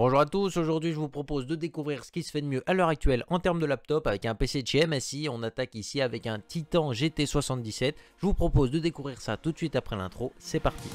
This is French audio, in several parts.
Bonjour à tous, aujourd'hui je vous propose de découvrir ce qui se fait de mieux à l'heure actuelle en termes de laptop avec un PC de chez MSI, on attaque ici avec un Titan GT77, je vous propose de découvrir ça tout de suite après l'intro, c'est parti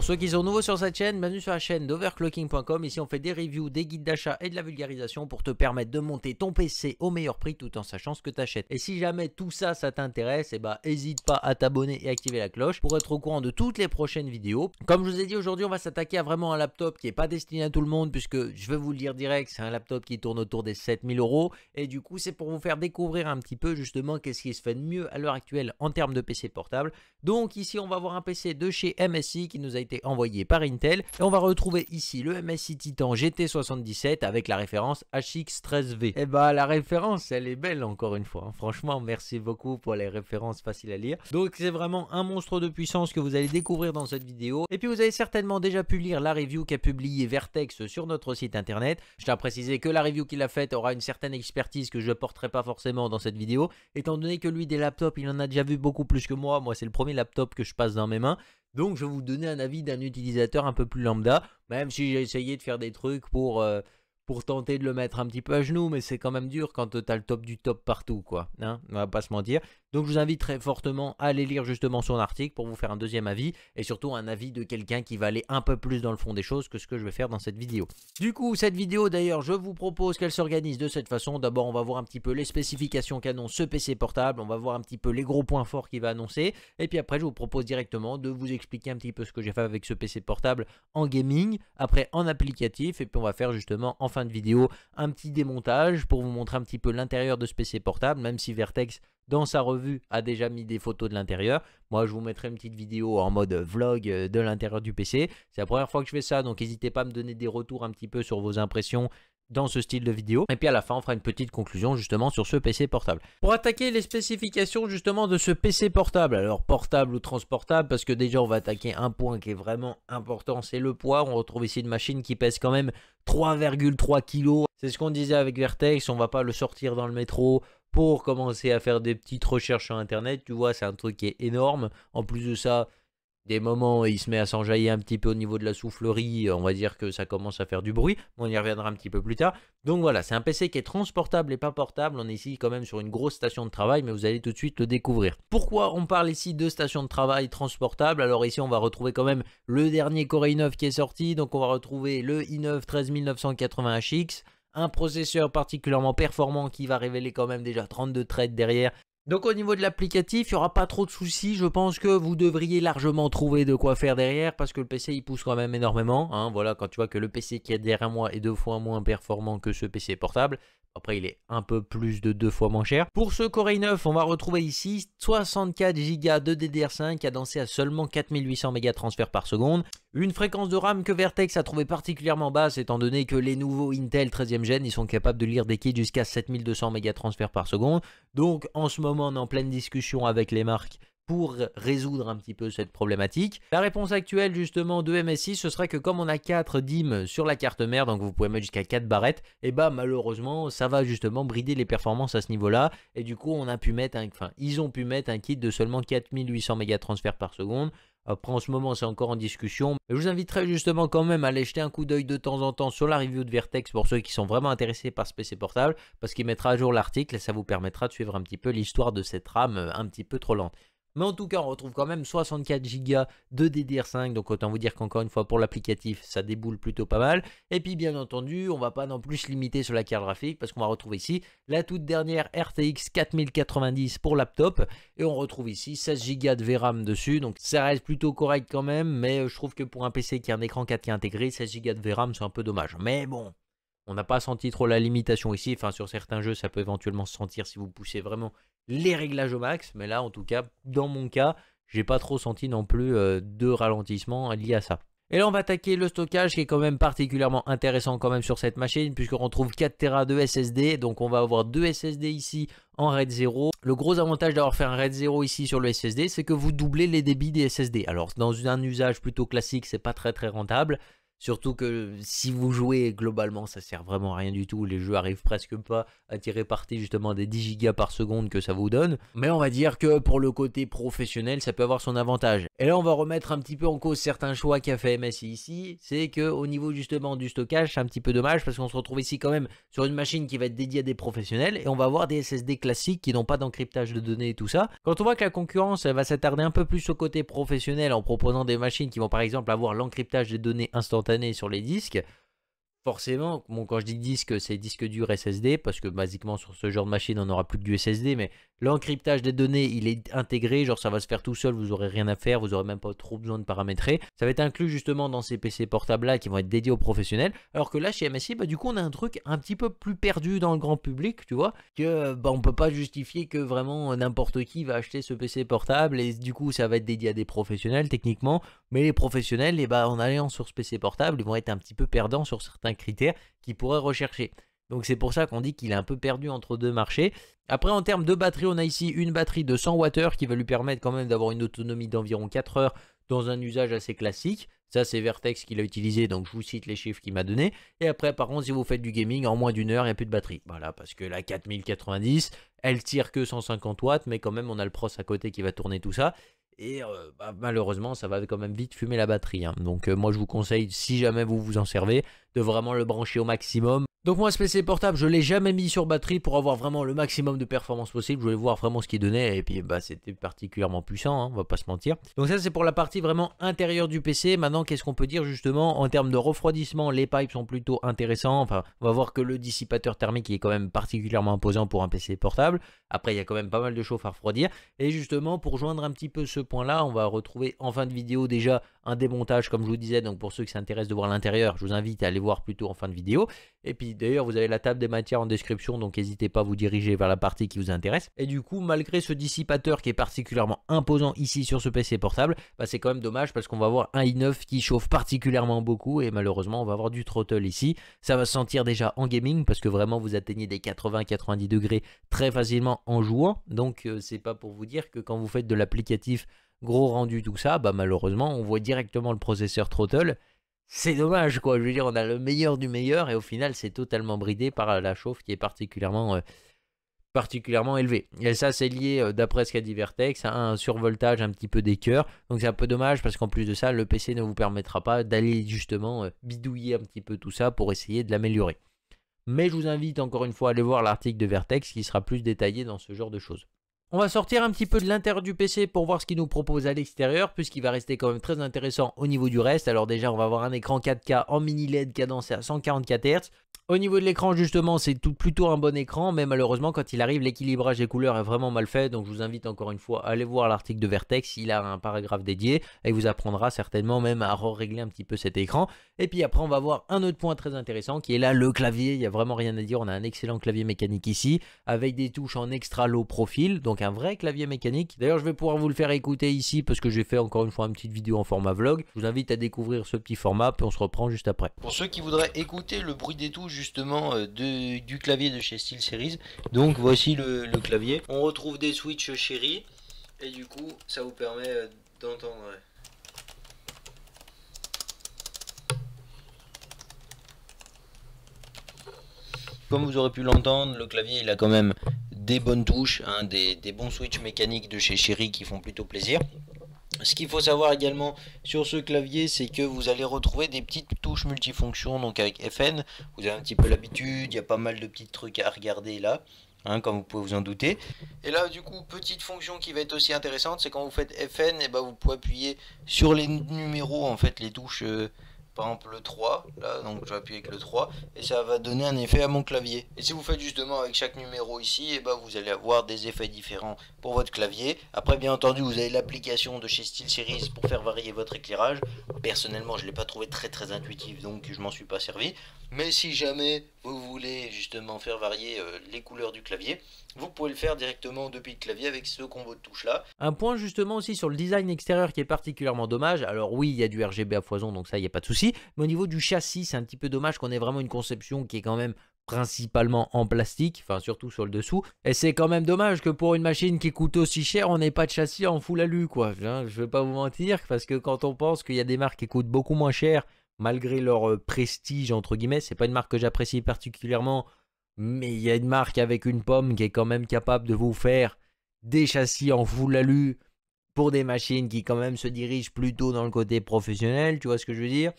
Pour ceux qui sont nouveaux sur cette chaîne, bienvenue sur la chaîne d'overclocking.com. Ici, on fait des reviews, des guides d'achat et de la vulgarisation pour te permettre de monter ton PC au meilleur prix tout en sachant ce que tu achètes. Et si jamais tout ça, ça t'intéresse, eh ben, hésite pas à t'abonner et activer la cloche pour être au courant de toutes les prochaines vidéos. Comme je vous ai dit aujourd'hui, on va s'attaquer à vraiment un laptop qui n'est pas destiné à tout le monde puisque je vais vous le dire direct, c'est un laptop qui tourne autour des 7000 euros. Et du coup, c'est pour vous faire découvrir un petit peu justement qu'est-ce qui se fait de mieux à l'heure actuelle en termes de PC portable. Donc ici, on va voir un PC de chez MSI qui nous a été envoyé par Intel. Et on va retrouver ici le MSI Titan GT77 avec la référence HX13V. Et bah la référence, elle est belle encore une fois. Hein. Franchement, merci beaucoup pour les références faciles à lire. Donc c'est vraiment un monstre de puissance que vous allez découvrir dans cette vidéo. Et puis vous avez certainement déjà pu lire la review qu'a publié Vertex sur notre site internet. Je tiens à préciser que la review qu'il a faite aura une certaine expertise que je porterai pas forcément dans cette vidéo, étant donné que lui des laptops, il en a déjà vu beaucoup plus que moi. Moi, c'est le premier laptop que je passe dans mes mains. Donc je vais vous donner un avis d'un utilisateur un peu plus lambda, même si j'ai essayé de faire des trucs pour euh, pour tenter de le mettre un petit peu à genoux, mais c'est quand même dur quand tu as le top du top partout, quoi. Hein on va pas se mentir. Donc je vous invite très fortement à aller lire justement son article pour vous faire un deuxième avis et surtout un avis de quelqu'un qui va aller un peu plus dans le fond des choses que ce que je vais faire dans cette vidéo. Du coup, cette vidéo d'ailleurs, je vous propose qu'elle s'organise de cette façon. D'abord, on va voir un petit peu les spécifications qu'annonce ce PC portable, on va voir un petit peu les gros points forts qu'il va annoncer et puis après, je vous propose directement de vous expliquer un petit peu ce que j'ai fait avec ce PC portable en gaming, après en applicatif et puis on va faire justement en fin de vidéo un petit démontage pour vous montrer un petit peu l'intérieur de ce PC portable, même si Vertex dans sa revue a déjà mis des photos de l'intérieur. Moi, je vous mettrai une petite vidéo en mode vlog euh, de l'intérieur du PC. C'est la première fois que je fais ça, donc n'hésitez pas à me donner des retours un petit peu sur vos impressions dans ce style de vidéo. Et puis à la fin, on fera une petite conclusion justement sur ce PC portable. Pour attaquer les spécifications justement de ce PC portable, alors portable ou transportable, parce que déjà on va attaquer un point qui est vraiment important, c'est le poids. On retrouve ici une machine qui pèse quand même 3,3 kg. C'est ce qu'on disait avec Vertex, on va pas le sortir dans le métro pour commencer à faire des petites recherches sur internet, tu vois, c'est un truc qui est énorme. En plus de ça, des moments, il se met à s'enjailler un petit peu au niveau de la soufflerie, euh, on va dire que ça commence à faire du bruit, on y reviendra un petit peu plus tard. Donc voilà, c'est un PC qui est transportable et pas portable, on est ici quand même sur une grosse station de travail, mais vous allez tout de suite le découvrir. Pourquoi on parle ici de station de travail transportable Alors ici, on va retrouver quand même le dernier Core i9 qui est sorti, donc on va retrouver le i9 13980HX, un processeur particulièrement performant qui va révéler quand même déjà 32 threads derrière donc au niveau de l'applicatif, il n'y aura pas trop de soucis. Je pense que vous devriez largement trouver de quoi faire derrière parce que le PC il pousse quand même énormément. Hein. Voilà, quand tu vois que le PC qui est derrière moi est deux fois moins performant que ce PC portable, après, il est un peu plus de deux fois moins cher. Pour ce Core i9, on va retrouver ici 64 Go de DDR5 cadencé à seulement 4800 mégas transferts par seconde. Une fréquence de RAM que Vertex a trouvé particulièrement basse étant donné que les nouveaux Intel 13e gen, ils sont capables de lire des kits jusqu'à 7200 mégas transferts par seconde. Donc en ce moment, on est en pleine discussion avec les marques pour résoudre un petit peu cette problématique. La réponse actuelle justement de MSI, ce serait que comme on a 4 DIM sur la carte mère, donc vous pouvez mettre jusqu'à 4 barrettes, et eh bah ben, malheureusement ça va justement brider les performances à ce niveau-là, et du coup on a pu mettre un, ils ont pu mettre un kit de seulement 4800 mégas par seconde, après, en ce moment, c'est encore en discussion. Je vous inviterai justement quand même à aller jeter un coup d'œil de temps en temps sur la review de Vertex pour ceux qui sont vraiment intéressés par ce PC portable, parce qu'il mettra à jour l'article et ça vous permettra de suivre un petit peu l'histoire de cette RAM euh, un petit peu trop lente. Mais en tout cas, on retrouve quand même 64 Go de DDR5. Donc autant vous dire qu'encore une fois, pour l'applicatif, ça déboule plutôt pas mal. Et puis bien entendu, on ne va pas non plus se limiter sur la carte graphique parce qu'on va retrouver ici la toute dernière RTX 4090 pour laptop. Et on retrouve ici 16 Go de VRAM dessus. Donc ça reste plutôt correct quand même. Mais euh, je trouve que pour un PC qui a un écran 4K intégré, 16 Go de VRAM, c'est un peu dommage. Mais bon, on n'a pas senti trop la limitation ici. Enfin, sur certains jeux, ça peut éventuellement se sentir si vous poussez vraiment les réglages au max. Mais là, en tout cas, dans mon cas, j'ai pas trop senti non plus euh, de ralentissement lié à ça. Et là, on va attaquer le stockage qui est quand même particulièrement intéressant quand même sur cette machine puisqu'on retrouve 4 Tera de SSD. Donc, on va avoir 2 SSD ici en RAID 0. Le gros avantage d'avoir fait un RAID 0 ici sur le SSD, c'est que vous doublez les débits des SSD. Alors, dans un usage plutôt classique, c'est pas très très rentable. Surtout que si vous jouez globalement, ça sert vraiment à rien du tout. Les jeux arrivent presque pas à tirer parti justement des 10 gigas par seconde que ça vous donne. Mais on va dire que pour le côté professionnel, ça peut avoir son avantage. Et là, on va remettre un petit peu en cause certains choix qu'a fait MSI ici. C'est que au niveau justement du stockage, c'est un petit peu dommage parce qu'on se retrouve ici quand même sur une machine qui va être dédiée à des professionnels et on va avoir des SSD classiques qui n'ont pas d'encryptage de données et tout ça. Quand on voit que la concurrence va s'attarder un peu plus au côté professionnel en proposant des machines qui vont par exemple avoir l'encryptage des données instantanées sur les disques. Forcément, bon, quand je dis disque, c'est disque dur SSD, parce que basiquement sur ce genre de machine, on n'aura plus que du SSD, mais L'encryptage des données, il est intégré, genre ça va se faire tout seul, vous n'aurez rien à faire, vous n'aurez même pas trop besoin de paramétrer. Ça va être inclus justement dans ces PC portables là qui vont être dédiés aux professionnels. Alors que là chez MSI, bah, du coup on a un truc un petit peu plus perdu dans le grand public, tu vois, que bah, on peut pas justifier que vraiment euh, n'importe qui va acheter ce PC portable et du coup ça va être dédié à des professionnels techniquement, mais les professionnels, eh bah, en allant sur ce PC portable, ils vont être un petit peu perdants sur certains critères qu'ils pourraient rechercher. Donc c'est pour ça qu'on dit qu'il est un peu perdu entre deux marchés. Après en termes de batterie, on a ici une batterie de 100 Wh qui va lui permettre quand même d'avoir une autonomie d'environ 4 heures dans un usage assez classique. Ça c'est Vertex qui l'a utilisé, donc je vous cite les chiffres qu'il m'a donné. Et après par contre si vous faites du gaming, en moins d'une heure, il n'y a plus de batterie. Voilà, parce que la 4090, elle tire que 150 watts, mais quand même on a le pros à côté qui va tourner tout ça. Et euh, bah, malheureusement, ça va quand même vite fumer la batterie. Hein. Donc euh, moi, je vous conseille, si jamais vous vous en servez, de vraiment le brancher au maximum. Donc moi, ce PC portable, je l'ai jamais mis sur batterie pour avoir vraiment le maximum de performance possible. Je voulais voir vraiment ce qu'il donnait et puis bah c'était particulièrement puissant, hein, on va pas se mentir. Donc ça, c'est pour la partie vraiment intérieure du PC. Maintenant, qu'est-ce qu'on peut dire justement en termes de refroidissement Les pipes sont plutôt intéressants. Enfin, on va voir que le dissipateur thermique est quand même particulièrement imposant pour un PC portable. Après, il y a quand même pas mal de chauffe à refroidir. Et justement, pour joindre un petit peu ce là On va retrouver en fin de vidéo déjà un démontage, comme je vous disais. Donc pour ceux qui s'intéressent de voir l'intérieur, je vous invite à aller voir plutôt en fin de vidéo. Et puis d'ailleurs, vous avez la table des matières en description, donc n'hésitez pas à vous diriger vers la partie qui vous intéresse. Et du coup, malgré ce dissipateur qui est particulièrement imposant ici sur ce PC portable, bah, c'est quand même dommage parce qu'on va avoir un i9 qui chauffe particulièrement beaucoup et malheureusement, on va avoir du throttle ici. Ça va se sentir déjà en gaming parce que vraiment, vous atteignez des 80-90 degrés très facilement en jouant. Donc, euh, c'est pas pour vous dire que quand vous faites de l'applicatif gros rendu, tout ça, bah malheureusement, on voit directement le processeur throttle c'est dommage, quoi. Je veux dire, on a le meilleur du meilleur et au final, c'est totalement bridé par euh, la chauffe qui est particulièrement, euh, particulièrement élevée. Et ça, c'est lié, euh, d'après ce qu'a dit Vertex, à un survoltage un petit peu des cœurs. Donc, c'est un peu dommage parce qu'en plus de ça, le PC ne vous permettra pas d'aller justement bidouiller un petit peu tout ça pour essayer de l'améliorer. Mais je vous invite encore une fois à aller voir l'article de Vertex qui sera plus détaillé dans ce genre de choses. On va sortir un petit peu de l'intérieur du PC pour voir ce qu'il nous propose à l'extérieur, puisqu'il va rester quand même très intéressant au niveau du reste. Alors déjà, on va avoir un écran 4K en mini LED cadencé à 144 Hz. Au niveau de l'écran, justement, c'est tout, plutôt un bon écran, mais malheureusement, quand il arrive, l'équilibrage des couleurs est vraiment mal fait. Donc je vous invite encore une fois à aller voir l'article de Vertex, il a un paragraphe dédié, et il vous apprendra certainement même à régler un petit peu cet écran. Et puis après, on va voir un autre point très intéressant, qui est là, le clavier. Il n'y a vraiment rien à dire, on a un excellent clavier mécanique ici, avec des touches en extra low profil, donc un vrai clavier mécanique. D'ailleurs, je vais pouvoir vous le faire écouter ici parce que j'ai fait encore une fois une petite vidéo en format vlog. Je vous invite à découvrir ce petit format, puis on se reprend juste après. Pour ceux qui voudraient écouter le bruit des touches justement euh, de, du clavier de chez SteelSeries, donc voici le, clavier. On retrouve des switches chéri et du coup, ça vous permet euh, d'entendre. Comme vous aurez pu l'entendre, le clavier il a quand même des bonnes touches, hein, des, bons switches mécaniques de chez Chéri qui font plutôt plaisir. Ce qu'il faut savoir également sur ce clavier, c'est que vous allez retrouver des petites touches multifonctions. Donc avec FN, vous avez un petit peu l'habitude, il y a pas mal de petits trucs à regarder là. comme hein, vous pouvez vous en douter. Et là, du coup, petite fonction qui va être aussi intéressante, c'est quand vous faites FN, et eh ben, vous pouvez appuyer sur les numéros, en fait, les touches euh, par exemple le 3, là, donc je vais appuyer avec le 3, et ça va donner un effet à mon clavier. Et si vous faites justement avec chaque numéro ici, et eh ben vous allez avoir des effets différents pour votre clavier. Après, bien entendu, vous avez l'application de chez SteelSeries pour faire varier votre éclairage. Personnellement, je ne l'ai pas trouvé très très intuitif, donc je m'en suis pas servi. Mais si jamais vous voulez justement faire varier euh, les couleurs du clavier, vous pouvez le faire directement depuis le clavier avec ce combo de touches là. Un point justement aussi sur le design extérieur qui est particulièrement dommage. Alors oui, il y a du RGB à foison, donc ça, il n'y a pas de soucis mais au niveau du châssis, c'est un petit peu dommage qu'on ait vraiment une conception qui est quand même principalement en plastique, enfin surtout sur le dessous. Et c'est quand même dommage que pour une machine qui coûte aussi cher, on n'ait pas de châssis en full alu, quoi. je hein, vais pas vous mentir, parce que quand on pense qu'il y a des marques qui coûtent beaucoup moins cher, malgré leur euh, prestige, entre guillemets, c'est pas une marque que j'apprécie particulièrement, mais il y a une marque avec une pomme qui est quand même capable de vous faire des châssis en full alu, pour des machines qui quand même se dirigent plutôt dans le côté professionnel, tu vois ce que je veux dire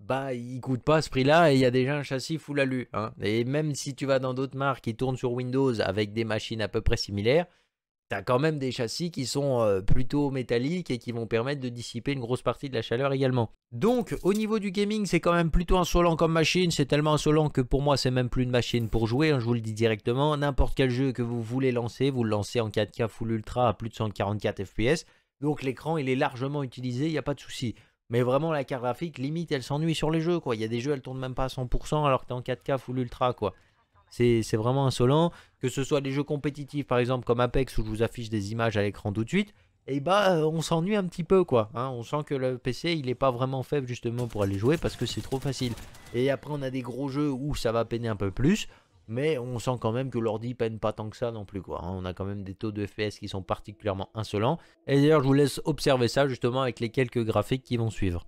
bah, il coûte pas ce prix-là et il y a déjà un châssis full alu. Hein. Et même si tu vas dans d'autres marques qui tournent sur Windows avec des machines à peu près similaires, y a quand même des châssis qui sont euh, plutôt métalliques et qui vont permettre de dissiper une grosse partie de la chaleur également. Donc au niveau du gaming, c'est quand même plutôt insolent comme machine, c'est tellement insolent que pour moi c'est même plus une machine pour jouer, hein, je vous le dis directement, n'importe quel jeu que vous voulez lancer, vous le lancez en 4K full ultra à plus de 144 fps, donc l'écran il est largement utilisé, il n'y a pas de souci. Mais vraiment la carte graphique limite elle s'ennuie sur les jeux quoi, il y a des jeux elle tourne même pas à 100% alors que t'es en 4K full ultra quoi. C'est vraiment insolent. Que ce soit les jeux compétitifs, par exemple, comme Apex, où je vous affiche des images à l'écran tout de suite, et eh bah ben, euh, on s'ennuie un petit peu quoi. Hein. on sent que le PC il est pas vraiment faible justement pour aller jouer parce que c'est trop facile. Et après on a des gros jeux où ça va peiner un peu plus, mais on sent quand même que l'ordi peine pas tant que ça non plus quoi. Hein. on a quand même des taux de FPS qui sont particulièrement insolents. Et d'ailleurs je vous laisse observer ça justement avec les quelques graphiques qui vont suivre.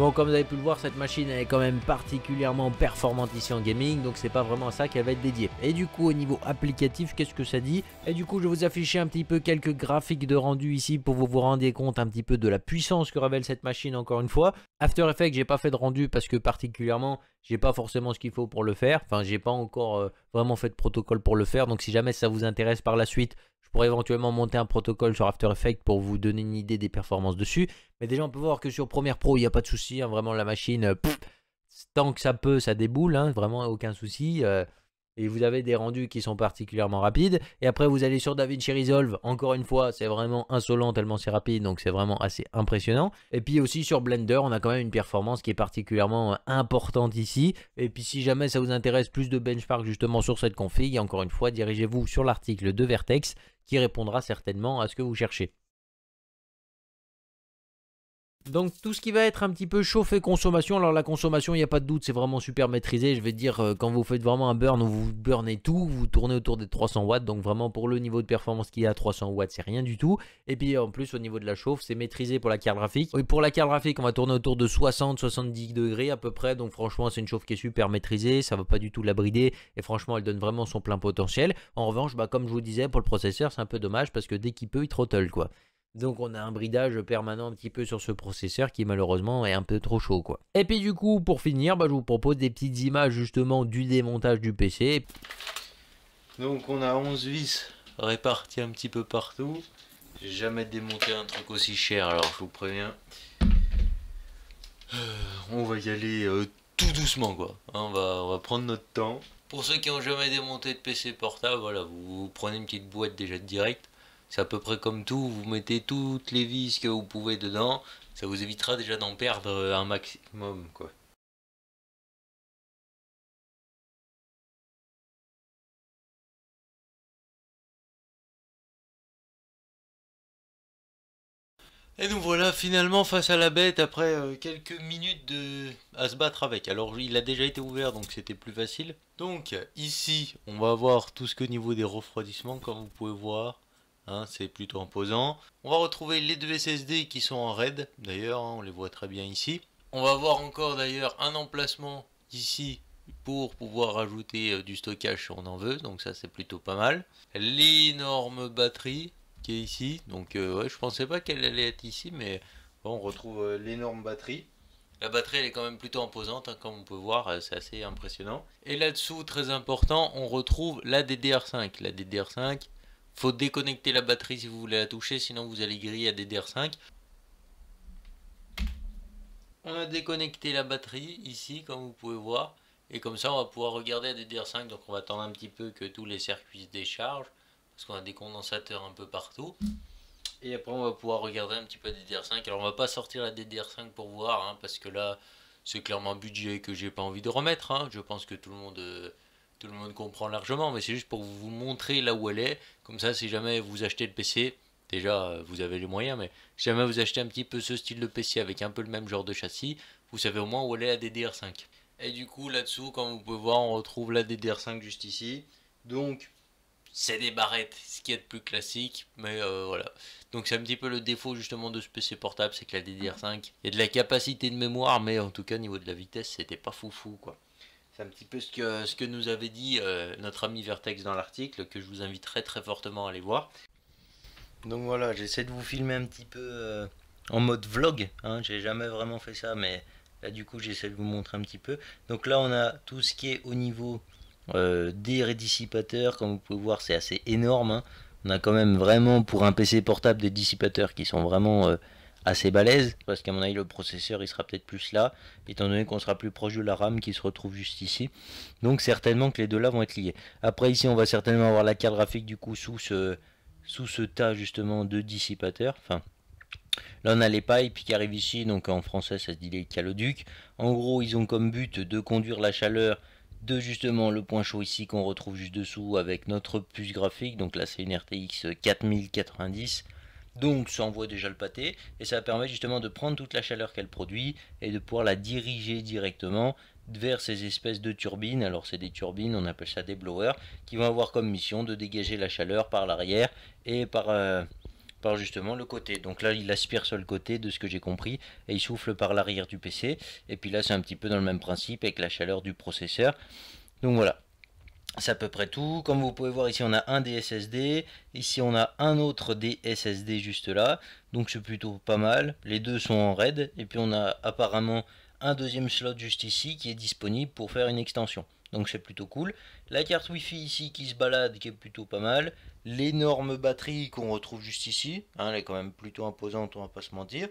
Bon, comme vous avez pu le voir, cette machine est quand même particulièrement performante ici en gaming, donc c'est pas vraiment à ça qu'elle va être dédiée. Et du coup, au niveau applicatif, qu'est-ce que ça dit Et du coup, je vais vous afficher un petit peu quelques graphiques de rendu ici pour vous vous rendre compte un petit peu de la puissance que révèle cette machine encore une fois. After Effects, j'ai pas fait de rendu parce que particulièrement, j'ai pas forcément ce qu'il faut pour le faire. Enfin, j'ai pas encore euh, vraiment fait de protocole pour le faire, donc si jamais ça vous intéresse par la suite, pour éventuellement monter un protocole sur After Effects pour vous donner une idée des performances dessus. Mais déjà, on peut voir que sur Premiere Pro, il n'y a pas de souci. Hein. vraiment, la machine, euh, tant que ça peut, ça déboule. Hein. vraiment, aucun souci. Euh, et vous avez des rendus qui sont particulièrement rapides. Et après, vous allez sur DaVinci Resolve. Encore une fois, c'est vraiment insolent tellement c'est rapide, donc c'est vraiment assez impressionnant. Et puis aussi sur Blender, on a quand même une performance qui est particulièrement importante ici. Et puis si jamais ça vous intéresse plus de benchmark justement sur cette config, encore une fois, dirigez-vous sur l'article de Vertex qui répondra certainement à ce que vous cherchez. Donc tout ce qui va être un petit peu chauffe et consommation, alors la consommation il n'y a pas de doute c'est vraiment super maîtrisé, je vais dire euh, quand vous faites vraiment un burn, vous burnez tout, vous tournez autour des 300 watts, donc vraiment pour le niveau de performance qu'il y a à 300 watts c'est rien du tout, et puis en plus au niveau de la chauffe c'est maîtrisé pour la carte graphique, et pour la carte graphique on va tourner autour de 60-70 degrés à peu près, donc franchement c'est une chauffe qui est super maîtrisée, ça va pas du tout la brider, et franchement elle donne vraiment son plein potentiel, en revanche bah, comme je vous disais pour le processeur c'est un peu dommage parce que dès qu'il peut il trottle quoi. Donc on a un bridage permanent un petit peu sur ce processeur qui malheureusement est un peu trop chaud quoi. Et puis du coup pour finir bah, je vous propose des petites images justement du démontage du PC. Donc on a 11 vis réparties un petit peu partout. J'ai jamais démonté un truc aussi cher alors je vous préviens. Euh, on va y aller euh, tout doucement quoi. Hein, on, va, va prendre notre temps. Pour ceux qui n'ont jamais démonté de PC portable, voilà, vous, vous prenez une petite boîte déjà de direct c'est à peu près comme tout, vous mettez toutes les vis que vous pouvez dedans, ça vous évitera déjà d'en perdre euh, un maximum Et nous voilà finalement face à la bête après euh, quelques minutes de... à se battre avec. Alors il a déjà été ouvert donc c'était plus facile. Donc ici on va voir tout ce que niveau des refroidissements comme vous pouvez voir. Hein, c'est plutôt imposant. On va retrouver les deux SSD qui sont en RAID, d'ailleurs, hein, on les voit très bien ici. On va voir encore d'ailleurs un emplacement ici pour pouvoir ajouter euh, du stockage si on en veut, donc ça c'est plutôt pas mal. L'énorme batterie qui est ici, donc euh, je pensais pas qu'elle allait être ici, mais on retrouve euh, l'énorme batterie. La batterie elle est quand même plutôt imposante, hein, comme on peut voir, c'est assez impressionnant. Et là-dessous, très important, on retrouve la DDR5. La DDR5, faut déconnecter la batterie si vous voulez la toucher, sinon vous allez griller à DDR5. On a déconnecté la batterie ici, comme vous pouvez voir. Et comme ça, on va pouvoir regarder à DDR5. Donc on va attendre un petit peu que tous les circuits se déchargent. Parce qu'on a des condensateurs un peu partout. Et après, on va pouvoir regarder un petit peu DDR5. Alors on va pas sortir la DDR5 pour voir. Hein, parce que là, c'est clairement un budget que j'ai pas envie de remettre. Hein. Je pense que tout le monde... Euh, tout le monde comprend largement, mais c'est juste pour vous montrer là où elle est. Comme ça, si jamais vous achetez le PC, déjà euh, vous avez les moyens, mais si jamais vous achetez un petit peu ce style de PC avec un peu le même genre de châssis, vous savez au moins où elle est la DDR5. Et du coup, là-dessous, comme vous pouvez voir, on retrouve la DDR5 juste ici. Donc, c'est des barrettes, ce qui est de plus classique, mais euh, voilà. Donc c'est un petit peu le défaut justement de ce PC portable, c'est que la DDR5 et de la capacité de mémoire, mais en tout cas niveau de la vitesse, c'était pas foufou quoi un petit peu ce que, ce que nous avait dit euh, notre ami Vertex dans l'article, que je vous invite très très fortement à aller voir. Donc voilà, j'essaie de vous filmer un petit peu euh, en mode vlog. Hein. J'ai jamais vraiment fait ça, mais là du coup j'essaie de vous montrer un petit peu. Donc là on a tout ce qui est au niveau euh, des rédissipateurs. Comme vous pouvez voir, c'est assez énorme. Hein. On a quand même vraiment pour un PC portable des dissipateurs qui sont vraiment assez balèze, parce qu'à mon avis le processeur il sera peut-être plus là, étant donné qu'on sera plus proche de la RAM qui se retrouve juste ici. Donc certainement que les deux là vont être liés. Après ici on va certainement avoir la carte graphique du coup sous ce, sous ce tas justement de dissipateurs. Enfin, là on a les pipes qui arrivent ici, donc en français ça se dit les caloducs. En gros ils ont comme but de conduire la chaleur de justement le point chaud ici qu'on retrouve juste dessous avec notre puce graphique, donc là c'est une RTX 4090 donc ça envoie déjà le pâté et ça permet justement de prendre toute la chaleur qu'elle produit et de pouvoir la diriger directement vers ces espèces de turbines. Alors c'est des turbines, on appelle ça des blowers, qui vont avoir comme mission de dégager la chaleur par l'arrière et par, euh, par justement le côté. Donc là il aspire sur le côté de ce que j'ai compris et il souffle par l'arrière du PC. Et puis là c'est un petit peu dans le même principe avec la chaleur du processeur. Donc voilà c'est à peu près tout. Comme vous pouvez voir ici on a un DSSD, ici on a un autre DSSD juste là, donc c'est plutôt pas mal. Les deux sont en RAID et puis on a apparemment un deuxième slot juste ici qui est disponible pour faire une extension. Donc c'est plutôt cool. La carte Wi-Fi ici qui se balade qui est plutôt pas mal. L'énorme batterie qu'on retrouve juste ici, hein, elle est quand même plutôt imposante, on va pas se mentir.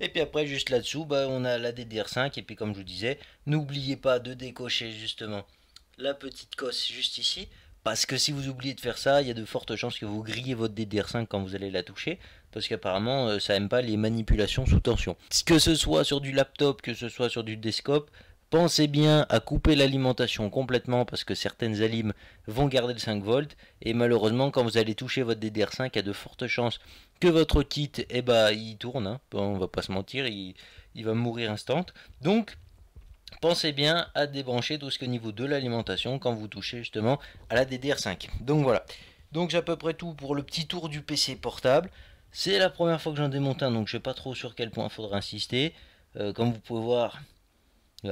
Et puis après, juste là-dessous, bah, on a la DDR5. Et puis comme je vous disais, n'oubliez pas de décocher justement la petite cosse juste ici. Parce que si vous oubliez de faire ça, il y a de fortes chances que vous grillez votre DDR5 quand vous allez la toucher. Parce qu'apparemment, euh, ça aime pas les manipulations sous tension. Que ce soit sur du laptop, que ce soit sur du descope, Pensez bien à couper l'alimentation complètement parce que certaines alimes vont garder le 5 volts et malheureusement quand vous allez toucher votre DDR5 il y a de fortes chances que votre kit eh ben, il tourne, hein. on va pas se mentir, il, il va mourir instant. Donc pensez bien à débrancher tout ce qui est niveau de l'alimentation quand vous touchez justement à la DDR5. Donc voilà. Donc j'ai à peu près tout pour le petit tour du PC portable. C'est la première fois que j'en démonte un, donc je ne sais pas trop sur quel point il faudra insister. Euh, comme vous pouvez voir,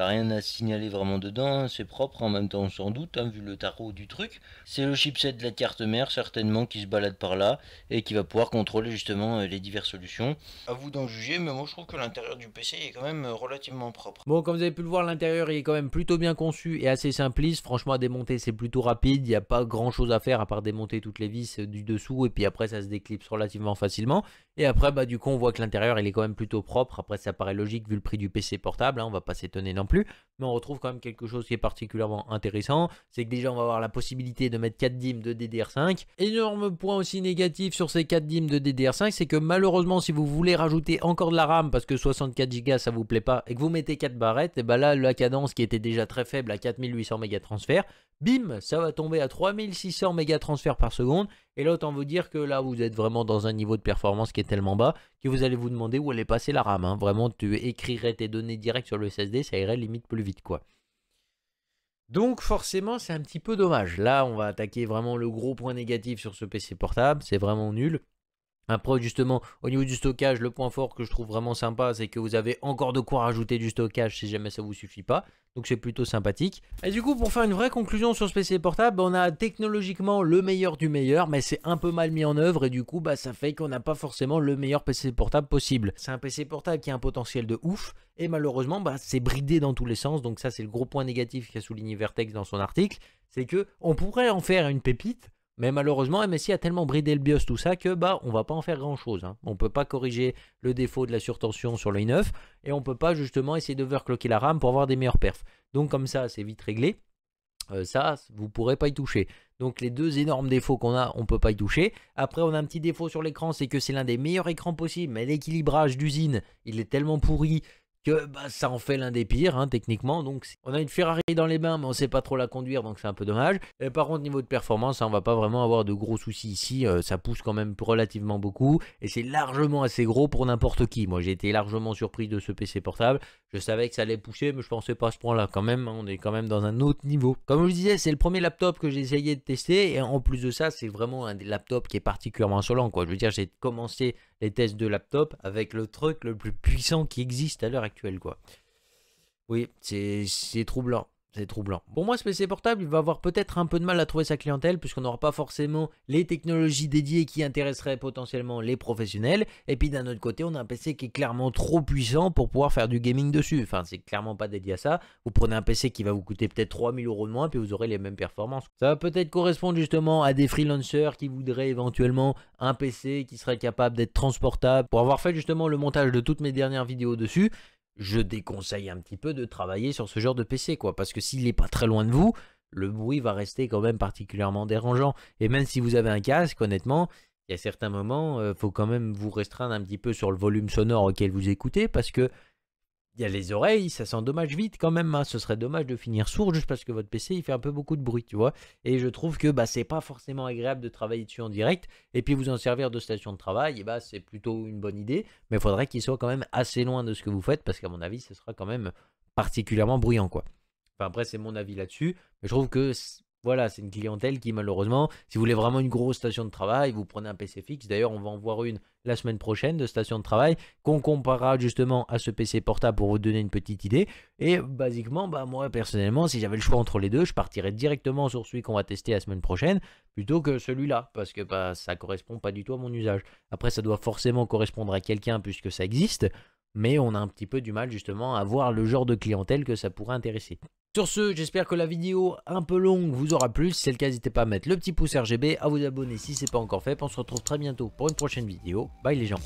rien à signaler vraiment dedans, hein, c'est propre en même temps sans doute, hein, vu le tarot du truc. C'est le chipset de la carte mère certainement qui se balade par là et qui va pouvoir contrôler justement euh, les diverses solutions. À vous d'en juger, mais moi je trouve que l'intérieur du PC est quand même euh, relativement propre. Bon, comme vous avez pu le voir, l'intérieur est quand même plutôt bien conçu et assez simpliste. Franchement, à démonter c'est plutôt rapide, il n'y a pas grand chose à faire à part démonter toutes les vis euh, du dessous et puis après ça se déclipse relativement facilement. Et après, bah du coup, on voit que l'intérieur il est quand même plutôt propre. Après, ça paraît logique vu le prix du PC portable, hein, on va pas s'étonner non plus, mais on retrouve quand même quelque chose qui est particulièrement intéressant, c'est que déjà on va avoir la possibilité de mettre 4 dîmes de DDR5. Énorme point aussi négatif sur ces 4 dîmes de DDR5, c'est que malheureusement si vous voulez rajouter encore de la RAM parce que 64Go ça vous plaît pas et que vous mettez 4 barrettes, et bien là la cadence qui était déjà très faible à 4800 mégatransferts, bim, ça va tomber à 3600 mégatransferts par seconde et là, autant vous dire que là, vous êtes vraiment dans un niveau de performance qui est tellement bas que vous allez vous demander où allait passer la RAM. Hein. Vraiment, tu écrirais tes données direct sur le SSD, ça irait limite plus vite, quoi. Donc forcément, c'est un petit peu dommage. Là, on va attaquer vraiment le gros point négatif sur ce PC portable. C'est vraiment nul. Après, justement, au niveau du stockage, le point fort que je trouve vraiment sympa, c'est que vous avez encore de quoi rajouter du stockage si jamais ça vous suffit pas. Donc c'est plutôt sympathique. Et du coup, pour faire une vraie conclusion sur ce PC portable, on a technologiquement le meilleur du meilleur, mais c'est un peu mal mis en œuvre et du coup, bah, ça fait qu'on n'a pas forcément le meilleur PC portable possible. C'est un PC portable qui a un potentiel de ouf et malheureusement, bah, c'est bridé dans tous les sens. Donc ça, c'est le gros point négatif qu'a souligné Vertex dans son article, c'est que on pourrait en faire une pépite, mais malheureusement, MSI a tellement bridé le BIOS tout ça que bah on va pas en faire grand chose. On hein. On peut pas corriger le défaut de la surtension sur le i9 et on peut pas justement essayer d'overclocker la RAM pour avoir des meilleures perfs. Donc comme ça, c'est vite réglé. Euh, ça, vous pourrez pas y toucher. Donc les deux énormes défauts qu'on a, on peut pas y toucher. Après, on a un petit défaut sur l'écran, c'est que c'est l'un des meilleurs écrans possibles, mais l'équilibrage d'usine, il est tellement pourri que bah, ça en fait l'un des pires hein, techniquement. Donc on a une Ferrari dans les bains, mais on sait pas trop la conduire, donc c'est un peu dommage. Et par contre niveau de performance, hein, on va pas vraiment avoir de gros soucis ici. Euh, ça pousse quand même relativement beaucoup et c'est largement assez gros pour n'importe qui. Moi j'ai été largement surpris de ce PC portable. Je savais que ça allait pousser, mais je pensais pas à ce point-là. Quand même, hein, on est quand même dans un autre niveau. Comme je disais, c'est le premier laptop que j'ai essayé de tester et en plus de ça, c'est vraiment un laptop qui est particulièrement insolent. Quoi. Je veux dire, j'ai commencé les tests de laptop avec le truc le plus puissant qui existe à l'heure actuelle quoi. Oui, c'est troublant. C'est troublant. Pour moi, ce PC portable, il va avoir peut-être un peu de mal à trouver sa clientèle, puisqu'on n'aura pas forcément les technologies dédiées qui intéresseraient potentiellement les professionnels. Et puis d'un autre côté, on a un PC qui est clairement trop puissant pour pouvoir faire du gaming dessus. Enfin, c'est clairement pas dédié à ça. Vous prenez un PC qui va vous coûter peut-être 3000 euros de moins, puis vous aurez les mêmes performances. Ça va peut-être correspondre justement à des freelancers qui voudraient éventuellement un PC qui serait capable d'être transportable. Pour avoir fait justement le montage de toutes mes dernières vidéos dessus, je déconseille un petit peu de travailler sur ce genre de PC, quoi. Parce que s'il n'est pas très loin de vous, le bruit va rester quand même particulièrement dérangeant. Et même si vous avez un casque, honnêtement, il y a certains moments, il euh, faut quand même vous restreindre un petit peu sur le volume sonore auquel vous écoutez, parce que il y a les oreilles, ça s'endommage vite quand même. Hein. Ce serait dommage de finir sourd juste parce que votre PC il fait un peu beaucoup de bruit, tu vois. Et je trouve que bah c'est pas forcément agréable de travailler dessus en direct et puis vous en servir de station de travail. Et bah c'est plutôt une bonne idée, mais il faudrait qu'il soit quand même assez loin de ce que vous faites parce qu'à mon avis ce sera quand même particulièrement bruyant quoi. Enfin après c'est mon avis là-dessus, mais je trouve que voilà, c'est une clientèle qui, malheureusement, si vous voulez vraiment une grosse station de travail, vous prenez un PC fixe. D'ailleurs, on va en voir une la semaine prochaine de station de travail qu'on comparera justement à ce PC portable pour vous donner une petite idée. Et basiquement, bah, moi, personnellement, si j'avais le choix entre les deux, je partirais directement sur celui qu'on va tester la semaine prochaine plutôt que celui-là parce que ça bah, ça correspond pas du tout à mon usage. Après, ça doit forcément correspondre à quelqu'un puisque ça existe mais on a un petit peu du mal justement à voir le genre de clientèle que ça pourrait intéresser. Sur ce, j'espère que la vidéo un peu longue vous aura plu. Si c'est le cas, n'hésitez pas à mettre le petit pouce RGB, à vous abonner si ce n'est pas encore fait. On se retrouve très bientôt pour une prochaine vidéo. Bye les gens.